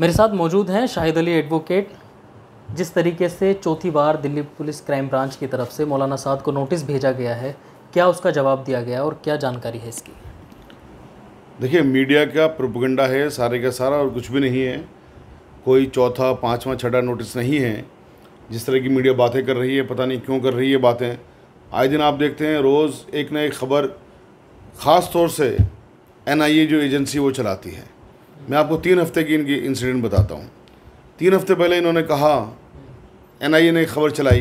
मेरे साथ मौजूद हैं शाहिद अली एडवोकेट जिस तरीके से चौथी बार दिल्ली पुलिस क्राइम ब्रांच की तरफ से मौलाना साद को नोटिस भेजा गया है क्या उसका जवाब दिया गया और क्या जानकारी है इसकी देखिए मीडिया का प्रोपगंडा है सारे का सारा और कुछ भी नहीं है कोई चौथा पाँचवा छठा नोटिस नहीं है जिस तरह की मीडिया बातें कर रही है पता नहीं क्यों कर रही है बातें आए दिन आप देखते हैं रोज़ एक ना एक खबर ख़ास तौर से एनआईए जो एजेंसी वो चलाती है मैं आपको तीन हफ्ते की इनकी इंसिडेंट बताता हूँ तीन हफ्ते पहले इन्होंने कहा ए ने खबर चलाई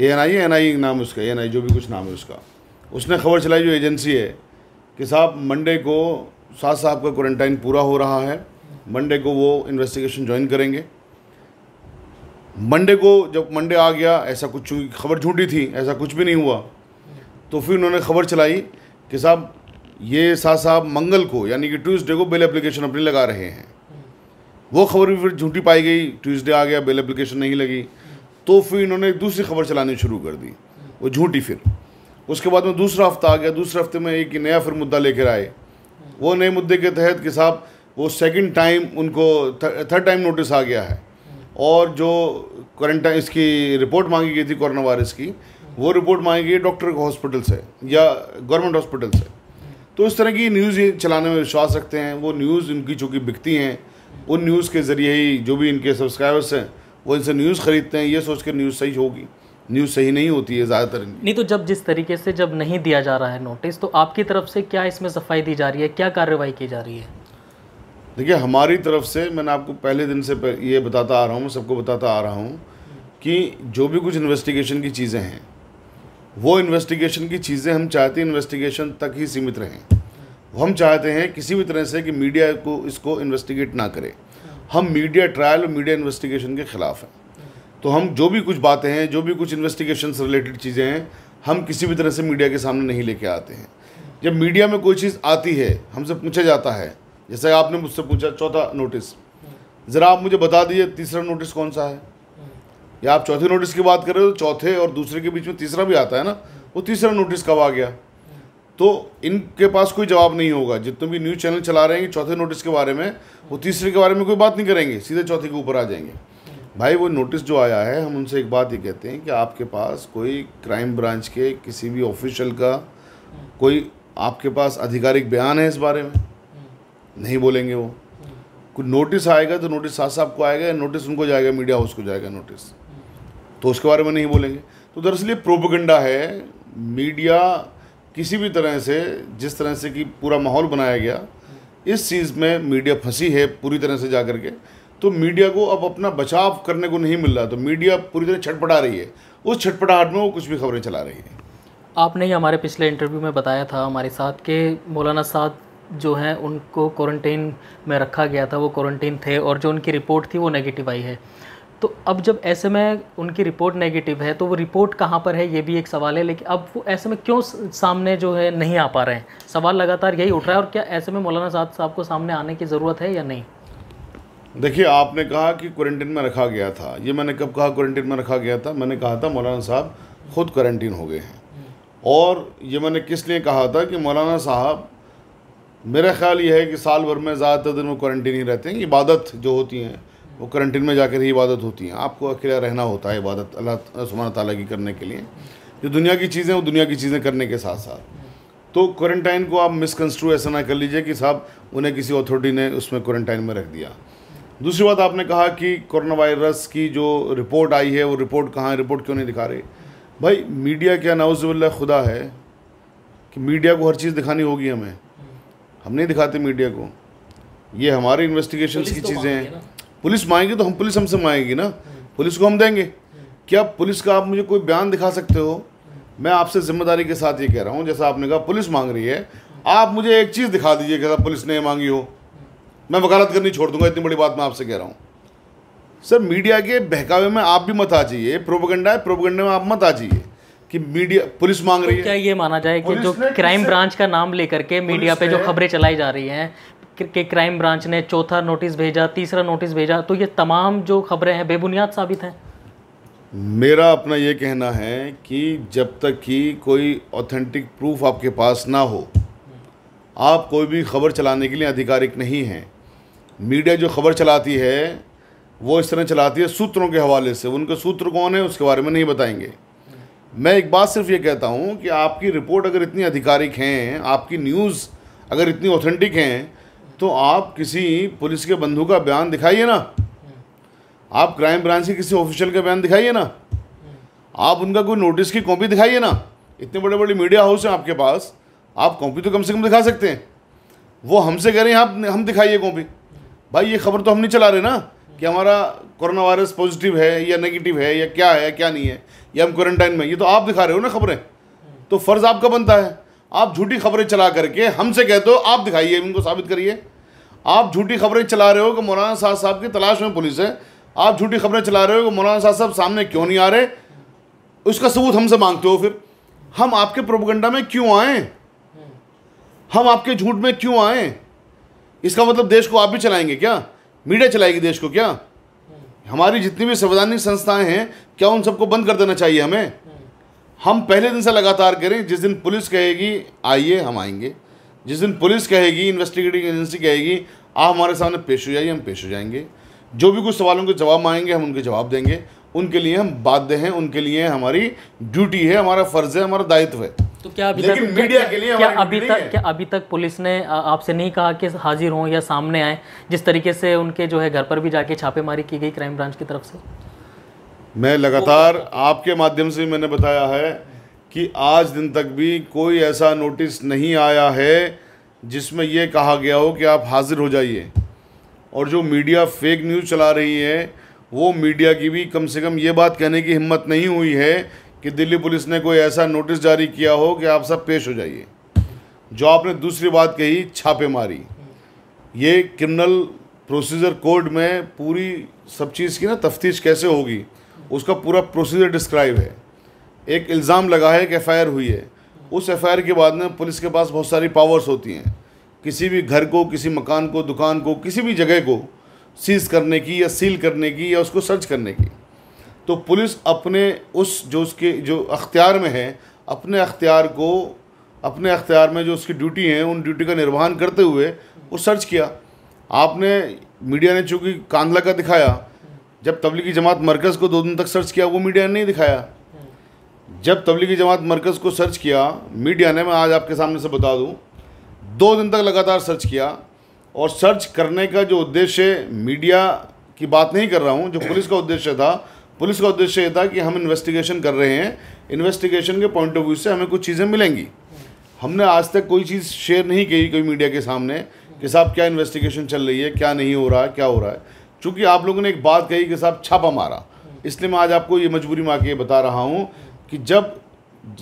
ए एन आई एन आई नाम उसका एन आई जो भी कुछ नाम है उसका उसने खबर चलाई जो एजेंसी है कि साहब मंडे को साथ साहब का क्वारंटाइन पूरा हो रहा है मंडे को वो इन्वेस्टिगेशन ज्वाइन करेंगे मंडे को जब मंडे आ गया ऐसा कुछ खबर झूठी थी ऐसा कुछ भी नहीं हुआ तो फिर उन्होंने खबर चलाई कि साहब ये साथ साहब मंगल को यानी कि ट्यूसडे को बेल एप्लीकेशन अपने लगा रहे हैं वो खबर भी फिर झूठी पाई गई ट्यूसडे आ गया बेल एप्लीकेशन नहीं लगी तो फिर इन्होंने एक दूसरी खबर चलानी शुरू कर दी वो झूठी फिर उसके बाद में दूसरा हफ्ता आ गया दूसरे हफ्ते में एक नया फिर मुद्दा लेकर आए वो नए मुद्दे के तहत कि साहब वो सेकंड टाइम उनको थर्ड टाइम नोटिस आ गया है और जो क्वारंटाइन इसकी रिपोर्ट मांगी गई थी कोरोना वायरस की वो रिपोर्ट मांगी गई डॉक्टर के हॉस्पिटल से या गवर्नमेंट हॉस्पिटल से तो इस तरह की न्यूज़ ये चलाने में विश्वास रखते हैं वो न्यूज़ इनकी चूँकि बिकती हैं उन न्यूज़ के ज़रिए ही जो भी इनके सब्सक्राइबर्स हैं वो इनसे न्यूज़ ख़रीदते हैं ये सोच कर न्यूज़ सही होगी न्यूज़ सही नहीं होती है ज़्यादातर नहीं तो जब जिस तरीके से जब नहीं दिया जा रहा है नोटिस तो आपकी तरफ से क्या इसमें सफाई दी जा रही है क्या कार्रवाई की जा रही है देखिए हमारी तरफ से मैंने आपको पहले दिन से ये बताता आ रहा हूँ सबको बताता आ रहा हूँ कि जो भी कुछ इन्वेस्टिगेशन की चीज़ें हैं वो इन्वेस्टिगेशन की चीज़ें हम चाहते हैं इन्वेस्टिगेशन तक ही सीमित रहें हम चाहते हैं किसी भी तरह से कि मीडिया को इसको इन्वेस्टिगेट ना करें हम मीडिया ट्रायल और मीडिया इन्वेस्टिगेशन के ख़िलाफ़ हैं तो हम जो भी कुछ बातें हैं जो भी कुछ इन्वेस्टिगेशन से रिलेटेड चीज़ें हैं हम किसी भी तरह से मीडिया के सामने नहीं लेके आते हैं जब मीडिया में कोई चीज़ आती है हमसे पूछा जाता है जैसे आपने मुझसे पूछा चौथा नोटिस ज़रा आप मुझे बता दीजिए तीसरा नोटिस कौन सा है या आप चौथे नोटिस की बात करें तो चौथे और दूसरे के बीच में तीसरा भी आता है ना वो तीसरा नोटिस कब आ गया तो इनके पास कोई जवाब नहीं होगा जितने भी न्यूज़ चैनल चला रहे हैं चौथे नोटिस के बारे में वो तीसरे के बारे में कोई बात नहीं करेंगे सीधे चौथे के ऊपर आ जाएंगे भाई वो नोटिस जो आया है हम उनसे एक बात ये कहते हैं कि आपके पास कोई क्राइम ब्रांच के किसी भी ऑफिशियल का कोई आपके पास आधिकारिक बयान है इस बारे में नहीं बोलेंगे वो कोई नोटिस आएगा तो नोटिस साथ साहब को आएगा या नोटिस उनको जाएगा मीडिया हाउस को जाएगा नोटिस तो उसके बारे में नहीं बोलेंगे तो दरअसल ये प्रोपगंडा है मीडिया किसी भी तरह से जिस तरह से कि पूरा माहौल बनाया गया इस चीज़ में मीडिया फंसी है पूरी तरह से जा कर के तो मीडिया को अब अपना बचाव करने को नहीं मिल रहा तो मीडिया पूरी तरह छटपटा रही है उस छटपटाहट में वो कुछ भी खबरें चला रही है आपने ही हमारे पिछले इंटरव्यू में बताया था हमारे साथ के मौलाना साहब जो हैं उनको क्वारंटीन में रखा गया था वो क्वारंटीन थे और जो उनकी रिपोर्ट थी वो नेगेटिव आई है तो अब जब ऐसे में उनकी रिपोर्ट नेगेटिव है तो वो रिपोर्ट कहाँ पर है ये भी एक सवाल है लेकिन अब वो ऐसे में क्यों सामने जो है नहीं आ पा रहे हैं सवाल लगातार यही उठ रहा है और क्या ऐसे में मौलाना साहब साहब को सामने आने की ज़रूरत है या नहीं देखिए आपने कहा कि क्वारंटीन में रखा गया था ये मैंने कब कहा क्वारंटीन में रखा गया था मैंने कहा था मौलाना साहब खुद क्वारंटीन हो गए हैं और ये मैंने किस लिए कहा था कि मौलाना साहब मेरा ख्याल ये है कि साल भर में ज़्यादातर दिन वो क्वारंटीन ही रहते हैं इबादत जो होती हैं वो करंटिन में जाकर ही इबादत होती हैं आपको अकेला रहना होता है इबादत अल्लाह सुबहाना ताली की करने के लिए जो दुनिया की चीज़ें वो दुनिया की चीज़ें करने के साथ साथ तो क्वारंटाइन को आप मिसकंस्ट्रू ऐसा ना कर लीजिए कि साहब उन्हें किसी अथॉरिटी ने उसमें क्वारंटाइन में रख दिया दूसरी बात आपने कहा कि कोरोना वायरस की जो रिपोर्ट आई है वो रिपोर्ट कहाँ है रिपोर्ट क्यों नहीं दिखा रहे भाई मीडिया क्या नाउजुबिल्ला खुदा है कि मीडिया को हर चीज़ दिखानी होगी हमें हम नहीं दिखाते मीडिया को ये हमारे इन्वेस्टिगेशन की तो चीज़ें हैं पुलिस मांगेगी तो हम पुलिस हमसे मांगेगी ना पुलिस को हम देंगे क्या पुलिस का आप मुझे कोई बयान दिखा सकते हो मैं आपसे जिम्मेदारी के साथ ये कह रहा हूँ जैसा आपने कहा पुलिस मांग रही है आप मुझे एक चीज़ दिखा दीजिए कैसा पुलिस ने मांगी हो मैं वकालत करनी छोड़ दूंगा इतनी बड़ी बात मैं आपसे कह रहा हूँ सर मीडिया के बहकावे में आप भी मत आ जाइए प्रोपोगंडा है प्रोपोगंडे में आप मत आ जाइए कि मीडिया पुलिस मांग रही तो है क्या ये माना जाए कि जो क्राइम ब्रांच का नाम लेकर के मीडिया पे जो खबरें चलाई जा रही हैं के क्राइम ब्रांच ने चौथा नोटिस भेजा तीसरा नोटिस भेजा तो ये तमाम जो खबरें हैं बेबुनियाद साबित हैं मेरा अपना ये कहना है कि जब तक कि कोई ऑथेंटिक प्रूफ आपके पास ना हो आप कोई भी खबर चलाने के लिए आधिकारिक नहीं हैं मीडिया जो खबर चलाती है वो इस तरह चलाती है सूत्रों के हवाले से उनके सूत्र कौन है उसके बारे में नहीं बताएंगे मैं एक बात सिर्फ ये कहता हूँ कि आपकी रिपोर्ट अगर इतनी आधिकारिक हैं आपकी न्यूज़ अगर इतनी ऑथेंटिक हैं तो आप किसी पुलिस के बंधु का बयान दिखाइए ना आप क्राइम ब्रांच के किसी ऑफिशियल का बयान दिखाइए ना आप उनका कोई नोटिस की कॉपी दिखाइए ना इतने बड़े बड़े मीडिया हाउस हैं आपके पास आप कॉपी तो कम से कम दिखा सकते हैं वो हमसे कह रहे हैं आप हम दिखाइए कॉपी भाई ये खबर तो हम नहीं चला रहे ना कि हमारा कोरोना वायरस पॉजिटिव है या नेगेटिव है या क्या है क्या नहीं है या हम क्वारंटाइन में ये तो आप दिखा रहे हो ना खबरें तो फ़र्ज़ आपका बनता है आप झूठी खबरें चला करके हमसे कहते हो आप दिखाइए इनको साबित करिए आप झूठी खबरें चला रहे हो कि मौलाना साहब साहब की तलाश में पुलिस है आप झूठी खबरें चला रहे हो कि मौलाना साहब साहब सामने क्यों नहीं आ रहे उसका सबूत हमसे मांगते हो फिर हम आपके प्रोपोगंडा में क्यों आए हम आपके झूठ में क्यों आए इसका मतलब देश को आप भी चलाएंगे क्या मीडिया चलाएगी देश को क्या हमारी जितनी भी संवैधानिक संस्थाएं हैं क्या उन सबको बंद कर देना चाहिए हमें हम पहले दिन से लगातार करें जिस दिन पुलिस कहेगी आइए हम आएंगे जिस दिन पुलिस कहेगी इन्वेस्टिगेटिंग एजेंसी कहेगी आप हमारे सामने पेश हो जाइए हम पेश हो जाएंगे जो भी कुछ सवालों के जवाब मांगेंगे हम उनके जवाब देंगे उनके लिए हम बाध्य हैं उनके लिए हमारी ड्यूटी है हमारा फर्ज है हमारा दायित्व है तो क्या अभी तक मीडिया के लिए क्या अभी तक क्या अभी तक पुलिस ने आपसे नहीं कहा कि हाजिर हों या सामने आए जिस तरीके से उनके जो है घर पर भी जाके छापेमारी की गई क्राइम ब्रांच की तरफ से मैं लगातार आपके माध्यम से मैंने बताया है कि आज दिन तक भी कोई ऐसा नोटिस नहीं आया है जिसमें यह कहा गया हो कि आप हाज़िर हो जाइए और जो मीडिया फेक न्यूज़ चला रही है वो मीडिया की भी कम से कम ये बात कहने की हिम्मत नहीं हुई है कि दिल्ली पुलिस ने कोई ऐसा नोटिस जारी किया हो कि आप सब पेश हो जाइए जो आपने दूसरी बात कही छापेमारी ये क्रिमिनल प्रोसीजर कोड में पूरी सब चीज़ की ना तफ्तीश कैसे होगी उसका पूरा प्रोसीजर डिस्क्राइब है एक इल्ज़ाम लगा है एक एफ़ हुई है उस एफ़ के बाद में पुलिस के पास बहुत सारी पावर्स होती हैं किसी भी घर को किसी मकान को दुकान को किसी भी जगह को सीज़ करने की या सील करने की या उसको सर्च करने की तो पुलिस अपने उस जो उसके जो अख्तियार में है अपने अख्तियार को अपने अख्तियार में जो उसकी ड्यूटी है उन ड्यूटी का निर्वहन करते हुए वो सर्च किया आपने मीडिया ने चूँकि कांधला का दिखाया जब तबलीगी जमात मरकज़ को दो दिन तक सर्च किया वो मीडिया ने नहीं दिखाया जब तबलीगी जमात मरकज़ को सर्च किया मीडिया ने मैं आज आपके सामने से बता दूं दो दिन तक लगातार सर्च किया और सर्च करने का जो उद्देश्य मीडिया की बात नहीं कर रहा हूँ जो पुलिस का उद्देश्य था पुलिस का उद्देश्य ये था कि हम इन्वेस्टिगेशन कर रहे हैं इन्वेस्टिगेशन के पॉइंट ऑफ व्यू से हमें कुछ चीज़ें मिलेंगी हमने आज तक कोई चीज़ शेयर नहीं की कोई मीडिया के सामने कि साहब क्या इन्वेस्टिगेशन चल रही है क्या नहीं हो रहा है क्या हो रहा है चूँकि आप लोगों ने एक बात कही कि साहब छापा मारा इसलिए मैं आज आपको ये मजबूरी में आके बता रहा हूँ कि जब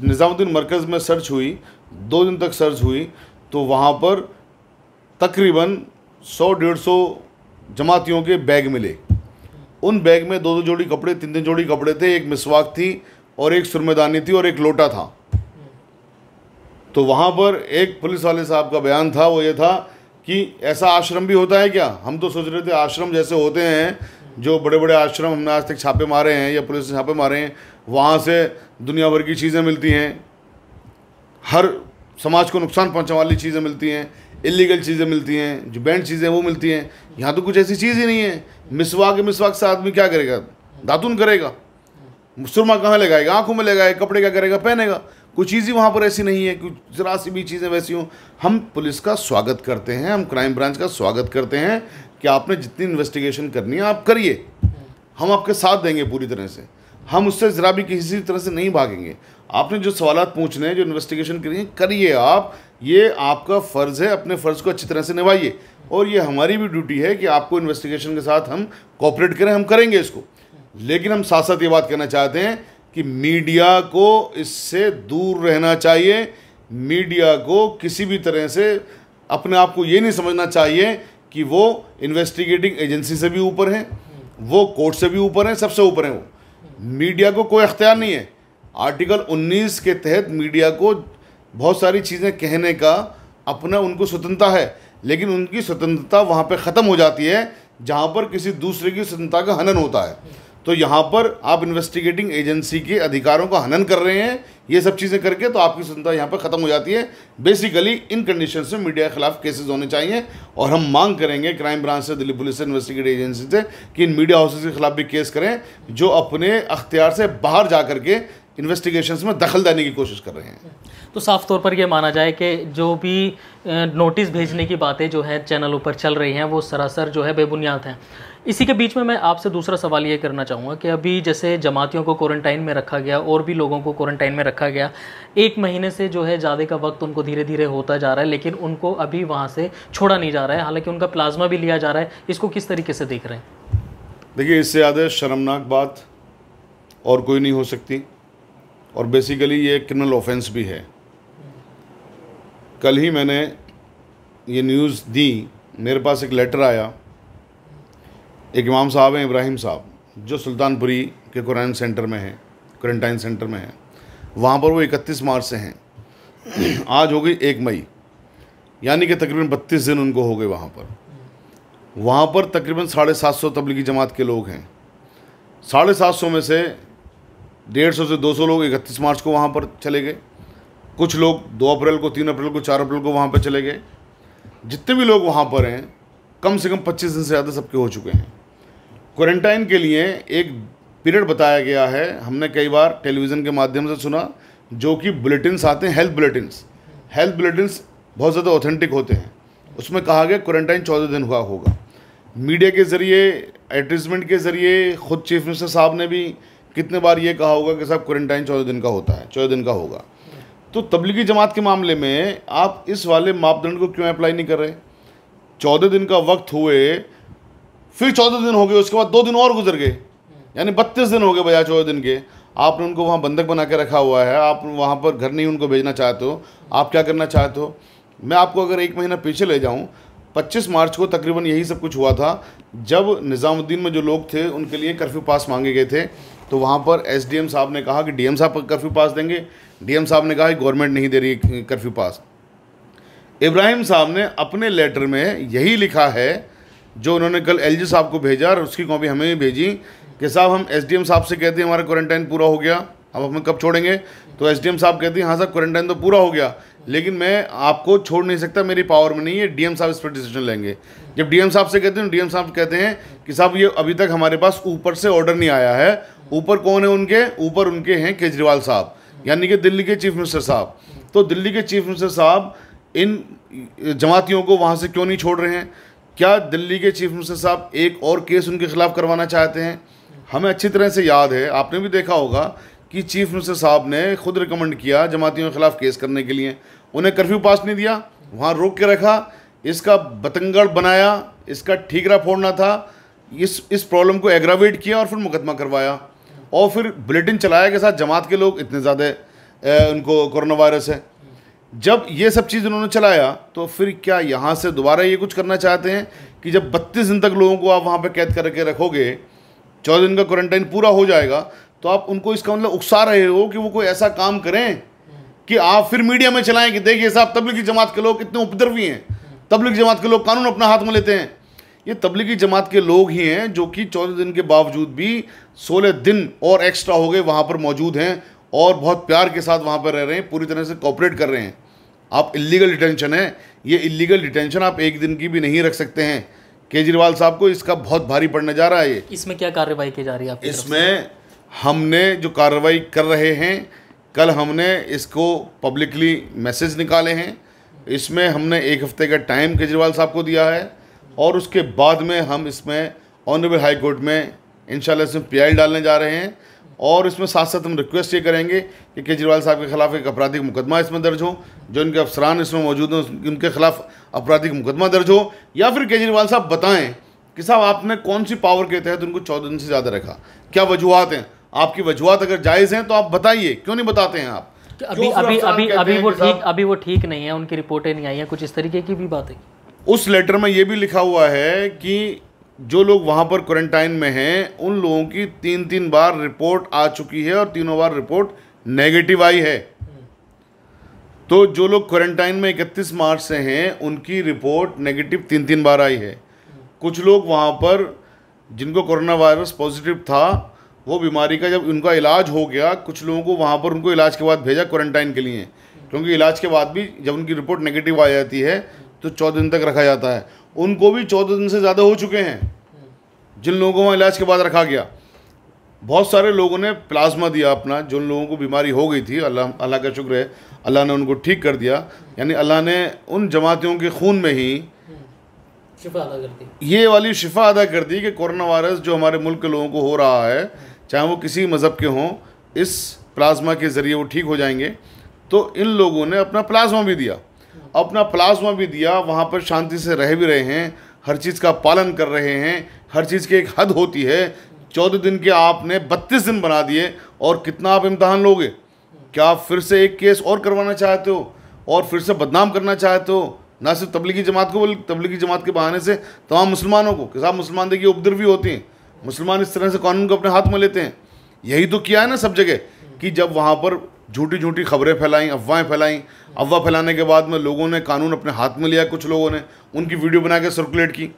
निज़ामुद्दीन मरकज़ में सर्च हुई दो दिन तक सर्च हुई तो वहाँ पर तकरीबन सौ डेढ़ सौ जमातियों के बैग मिले उन बैग में दो दो जोड़ी कपड़े तीन तीन जोड़ी कपड़े थे एक मिसवाक थी और एक सुरमेदानी थी और एक लोटा था तो वहाँ पर एक पुलिस वाले साहब का बयान था वो ये था कि ऐसा आश्रम भी होता है क्या हम तो सोच रहे थे आश्रम जैसे होते हैं जो बड़े बड़े आश्रम हमने आज तक छापे मारे हैं या पुलिस ने छापे मारे हैं वहाँ से दुनिया भर की चीज़ें मिलती हैं हर समाज को नुकसान पहुँचने वाली चीज़ें मिलती हैं इलीगल चीज़ें मिलती हैं जो बैंड चीज़ें वो मिलती हैं यहाँ तो कुछ ऐसी चीज़ ही नहीं है मिसवाक मिसवाक से आदमी क्या करेगा दातुन करेगा सुरमा कहाँ लगाएगा आँखों में लगाएगा कपड़े क्या करेगा पहनेगा कोई चीज़ ही वहाँ पर ऐसी नहीं है कि ज़रा सी भी चीज़ें वैसी हों हम पुलिस का स्वागत करते हैं हम क्राइम ब्रांच का स्वागत करते हैं कि आपने जितनी इन्वेस्टिगेशन करनी है आप करिए हम आपके साथ देंगे पूरी तरह से हम उससे ज़रा भी किसी तरह से नहीं भागेंगे आपने जो सवाल पूछने हैं जो इन्वेस्टिगेशन करनी है करिए आप ये आपका फ़र्ज़ है अपने फ़र्ज़ को अच्छी तरह से निभाइए और ये हमारी भी ड्यूटी है कि आपको इन्वेस्टिगेशन के साथ हम कॉपरेट करें हम करेंगे इसको लेकिन हम साथ साथ ये बात कहना चाहते हैं कि मीडिया को इससे दूर रहना चाहिए मीडिया को किसी भी तरह से अपने आप को ये नहीं समझना चाहिए कि वो इन्वेस्टिगेटिंग एजेंसी से भी ऊपर हैं वो कोर्ट से भी ऊपर हैं सबसे ऊपर हैं वो मीडिया को कोई अख्तियार नहीं है आर्टिकल 19 के तहत मीडिया को बहुत सारी चीज़ें कहने का अपना उनको स्वतंत्रता है लेकिन उनकी स्वतंत्रता वहाँ पर ख़त्म हो जाती है जहाँ पर किसी दूसरे की स्वतंत्रता का हनन होता है तो यहाँ पर आप इन्वेस्टिगेटिंग एजेंसी के अधिकारों का हनन कर रहे हैं ये सब चीज़ें करके तो आपकी स्वतंत्रता यहाँ पर ख़त्म हो जाती है बेसिकली इन कंडीशन में मीडिया के खिलाफ केसेज होने चाहिए और हम मांग करेंगे क्राइम ब्रांच से दिल्ली पुलिस से इन्वेस्टिगेट एजेंसी से कि इन मीडिया हाउसेज के खिलाफ भी केस करें जो अपने अख्तियार से बाहर जा करके इन्वेस्टिगेशन में दखल देने की कोशिश कर रहे हैं तो साफ तौर पर यह माना जाए कि जो भी नोटिस भेजने की बातें जो है चैनलों पर चल रही हैं वो सरासर जो है बेबुनियाद हैं इसी के बीच में मैं आपसे दूसरा सवाल ये करना चाहूँगा कि अभी जैसे जमातियों को क्वारंटाइन में रखा गया और भी लोगों को क्वारंटाइन में रखा गया एक महीने से जो है ज़्यादा का वक्त उनको धीरे धीरे होता जा रहा है लेकिन उनको अभी वहाँ से छोड़ा नहीं जा रहा है हालांकि उनका प्लाज्मा भी लिया जा रहा है इसको किस तरीके से देख रहे हैं देखिए इससे ज़्यादा शर्मनाक बात और कोई नहीं हो सकती और बेसिकली ये क्रिमिनल ऑफेंस भी है कल ही मैंने ये न्यूज़ दी मेरे पास एक लेटर आया एक इमाम साहब हैं इब्राहिम साहब जो सुल्तानपुरी के कुरान सेंटर में हैं क्वारंटाइन सेंटर में हैं वहाँ पर वो इकतीस मार्च से हैं आज हो गई एक मई यानी कि तकरीबन बत्तीस दिन उनको हो गए वहाँ पर वहाँ पर तकरीबन साढ़े सात सौ तबलीगी जमात के लोग हैं साढ़े सात सौ में से डेढ़ सौ से दो सौ लोग इकतीस मार्च को वहाँ पर चले गए कुछ लोग दो अप्रैल को तीन अप्रैल को चार अप्रैल को वहाँ पर चले गए जितने भी लोग वहाँ पर हैं कम से कम पच्चीस दिन से ज़्यादा सबके हो चुके हैं क्वारंटाइन के लिए एक पीरियड बताया गया है हमने कई बार टेलीविज़न के माध्यम से सुना जो कि बुलेटिन्स आते हैं हेल्थ बुलेटिन हेल्थ बुलेटिन बहुत ज़्यादा ऑथेंटिक होते हैं उसमें कहा गया क्वारंटाइन चौदह दिन हुआ होगा मीडिया के ज़रिए एडवर्टीजमेंट के ज़रिए खुद चीफ मिनिस्टर साहब ने भी कितने बार ये कहा होगा कि साहब क्वारंटाइन चौदह दिन का होता है चौदह दिन का होगा तो तबलीगी जमात के मामले में आप इस वाले मापदंड को क्यों अप्लाई नहीं कर रहे चौदह दिन का वक्त हुए फिर चौदह दिन हो गए उसके बाद दो दिन और गुजर गए यानी बत्तीस दिन हो गए भैया चौदह दिन के आपने उनको वहाँ बंधक बना के रखा हुआ है आप वहाँ पर घर नहीं उनको भेजना चाहते हो आप क्या करना चाहते हो मैं आपको अगर एक महीना पीछे ले जाऊँ 25 मार्च को तकरीबन यही सब कुछ हुआ था जब निज़ामुद्दीन में जो लोग थे उनके लिए कर्फ्यू पास मांगे गए थे तो वहाँ पर एसडीएम साहब ने कहा कि डीएम साहब कर्फ्यू पास देंगे डीएम साहब ने कहा कि गवर्नमेंट नहीं दे रही कर्फ्यू पास इब्राहिम साहब ने अपने लेटर में यही लिखा है जो उन्होंने कल एल साहब को भेजा और उसकी कॉपी हमें भी भेजी कि साहब हम एसडीएम साहब से कहते हैं हमारा क्वारंटाइन पूरा हो गया अब हमें कब छोड़ेंगे तो एसडीएम साहब कहते हैं हाँ साहब क्वारंटाइन तो पूरा हो गया लेकिन मैं आपको छोड़ नहीं सकता मेरी पावर में नहीं है डीएम साहब इस पर डिसीजन लेंगे जब डीएम साहब से कहते हैं डीएम साहब कहते हैं कि साहब ये अभी तक हमारे पास ऊपर से ऑर्डर नहीं आया है ऊपर कौन है उनके ऊपर उनके हैं केजरीवाल साहब यानी कि दिल्ली के चीफ मिनिस्टर साहब तो दिल्ली के चीफ मिनिस्टर साहब इन जमातियों को वहाँ से क्यों नहीं छोड़ रहे हैं क्या दिल्ली के चीफ मिनिस्टर साहब एक और केस उनके खिलाफ करवाना चाहते हैं हमें अच्छी तरह से याद है आपने भी देखा होगा कि चीफ मिनिस्टर साहब ने खुद रिकमेंड किया जमातियों के खिलाफ केस करने के लिए उन्हें कर्फ्यू पास नहीं दिया वहाँ रोक के रखा इसका बतंगड़ बनाया इसका ठीकरा फोड़ना था इस इस प्रॉब्लम को एग्रावेट किया और फिर मुकदमा करवाया और फिर बुलेटिन चलाया के साथ जमात के लोग इतने ज़्यादा उनको कोरोना वायरस है जब ये सब चीज़ उन्होंने चलाया तो फिर क्या यहाँ से दोबारा ये कुछ करना चाहते हैं कि जब बत्तीस दिन तक लोगों को आप वहाँ पर कैद करके रखोगे चौदह दिन का क्वारंटाइन पूरा हो जाएगा तो आप उनको इसका मतलब उकसा रहे हो कि वो कोई ऐसा काम करें कि आप फिर मीडिया में चलाएं कि देखिए साहब तबलीगी जमात के लोग कितने उपद्रवी हैं तबलीगी जमात के लोग कानून अपना हाथ में लेते हैं ये तबलीगी जमात के लोग ही हैं जो कि चौदह दिन के बावजूद भी सोलह दिन और एक्स्ट्रा हो गए वहाँ पर मौजूद हैं और बहुत प्यार के साथ वहाँ पर रह रहे हैं पूरी तरह से कॉपरेट कर रहे हैं आप इलीगल डिटेंशन है ये इलीगल डिटेंशन आप एक दिन की भी नहीं रख सकते हैं केजरीवाल साहब को इसका बहुत भारी पड़ने जा रहा है ये इसमें क्या कार्रवाई की जा रही है इसमें हमने जो कार्रवाई कर रहे हैं कल हमने इसको पब्लिकली मैसेज निकाले हैं इसमें हमने एक हफ्ते का टाइम केजरीवाल साहब को दिया है और उसके बाद में हम इसमें ऑनरेबल हाई कोर्ट में इन इसमें पी डालने जा रहे हैं और इसमें साथ साथ हम रिक्वेस्ट ये करेंगे कि केजरीवाल साहब के खिलाफ एक आपराधिक मुकदमा इसमें दर्ज हो जो इनके अफसरान इसमें मौजूद हों उनके खिलाफ आपराधिक मुकदमा दर्ज हो या फिर केजरीवाल साहब बताएं कि साहब आपने कौन सी पावर के तहत उनको चौदह दिन से ज़्यादा रखा क्या वजूहत हैं आपकी वजूहत अगर जायज़ हैं तो आप बताइए क्यों नहीं बताते हैं आप अभी अभी अभी अभी वो ठीक अभी वो ठीक नहीं है उनकी रिपोर्टें नहीं आई हैं कुछ इस तरीके की भी बातें उस लेटर में ये भी लिखा हुआ है कि जो लोग वहाँ पर क्वारंटाइन में हैं उन लोगों की तीन तीन बार रिपोर्ट आ चुकी है और तीनों बार रिपोर्ट नेगेटिव आई है तो जो लोग क्वारंटाइन में 31 मार्च से हैं उनकी रिपोर्ट नेगेटिव तीन तीन बार आई है कुछ लोग वहाँ पर जिनको कोरोना वायरस पॉजिटिव था वो बीमारी का जब उनका इलाज हो गया कुछ लोगों को वहाँ पर उनको इलाज के बाद भेजा क्वारंटाइन के लिए क्योंकि इलाज के बाद भी जब उनकी रिपोर्ट नेगेटिव आ जाती है तो चौदह दिन तक रखा जाता है उनको भी चौदह दिन से ज़्यादा हो चुके हैं जिन लोगों को इलाज के बाद रखा गया बहुत सारे लोगों ने प्लाज्मा दिया अपना जिन लोगों को बीमारी हो गई थी अल्लाह अल्लाह का शुक्र है अल्लाह ने उनको ठीक कर दिया यानी अल्लाह ने उन जमातियों के खून में ही शिफा अदा कर दी ये वाली शिफा अदा कर दी कि कोरोना वायरस जो हमारे मुल्क के लोगों को हो रहा है चाहे वो किसी मज़हब के हों इस प्लाज्मा के ज़रिए वो ठीक हो जाएंगे तो इन लोगों ने अपना प्लाज्मा भी दिया अपना प्लाज्मा भी दिया वहाँ पर शांति से रह भी रहे हैं हर चीज़ का पालन कर रहे हैं हर चीज़ की एक हद होती है चौदह दिन के आपने बत्तीस दिन बना दिए और कितना आप इम्तहान लोगे क्या आप फिर से एक केस और करवाना चाहते हो और फिर से बदनाम करना चाहते हो ना सिर्फ तबलीगी जमात को बल्कि तबलीगी जमात के बहाने से तमाम मुसलमानों को कि साहब मुसलमान देखिए उपद्र भी होती हैं मुसलमान इस तरह से कानून को अपने हाथ में लेते हैं यही तो किया है ना सब जगह कि जब वहाँ पर झूठी झूठी खबरें फैलाईं अफवाहें फैलाईं अफवाह फैलाने के बाद में लोगों ने कानून अपने हाथ में लिया कुछ लोगों ने उनकी वीडियो बना के सर्कुलेट की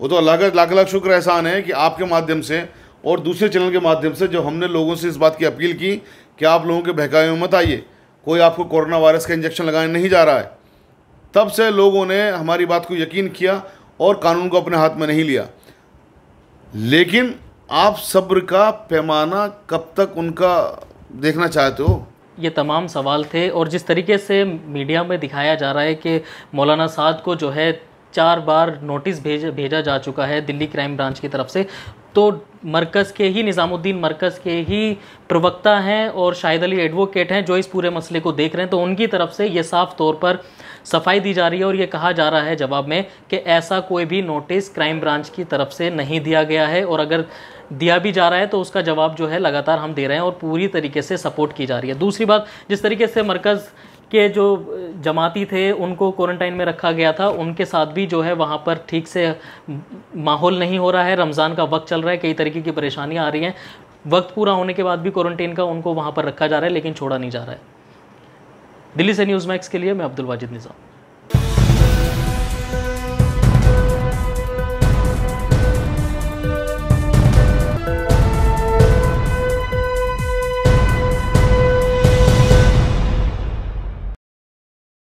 वो तो अलग लाख लाख शुक्र एहसान है कि आपके माध्यम से और दूसरे चैनल के माध्यम से जब हमने लोगों से इस बात की अपील की कि आप लोगों के बहकावे में मत आइए कोई आपको कोरोना वायरस का इंजेक्शन लगाने नहीं जा रहा है तब से लोगों ने हमारी बात को यकीन किया और कानून को अपने हाथ में नहीं लिया लेकिन आप सब्र का पैमाना कब तक उनका देखना चाहते हो ये तमाम सवाल थे और जिस तरीके से मीडिया में दिखाया जा रहा है कि मौलाना साद को जो है चार बार नोटिस भेज भेजा जा चुका है दिल्ली क्राइम ब्रांच की तरफ से तो मरकज़ के ही निज़ामुद्दीन मरकज़ के ही प्रवक्ता हैं और शाहिद अली एडवोकेट हैं जो इस पूरे मसले को देख रहे हैं तो उनकी तरफ से ये साफ़ तौर पर सफाई दी जा रही है और ये कहा जा रहा है जवाब में कि ऐसा कोई भी नोटिस क्राइम ब्रांच की तरफ से नहीं दिया गया है और अगर दिया भी जा रहा है तो उसका जवाब जो है लगातार हम दे रहे हैं और पूरी तरीके से सपोर्ट की जा रही है दूसरी बात जिस तरीके से मरकज़ के जो जमाती थे उनको क्वारंटाइन में रखा गया था उनके साथ भी जो है वहाँ पर ठीक से माहौल नहीं हो रहा है रमज़ान का वक्त चल रहा है कई तरीके की परेशानियाँ आ रही हैं वक्त पूरा होने के बाद भी क्वारंटाइन का उनको वहाँ पर रखा जा रहा है लेकिन छोड़ा नहीं जा रहा है दिल्ली से न्यूज़ मैक्स के लिए मैं अब्दुल वाजिद निज़ाम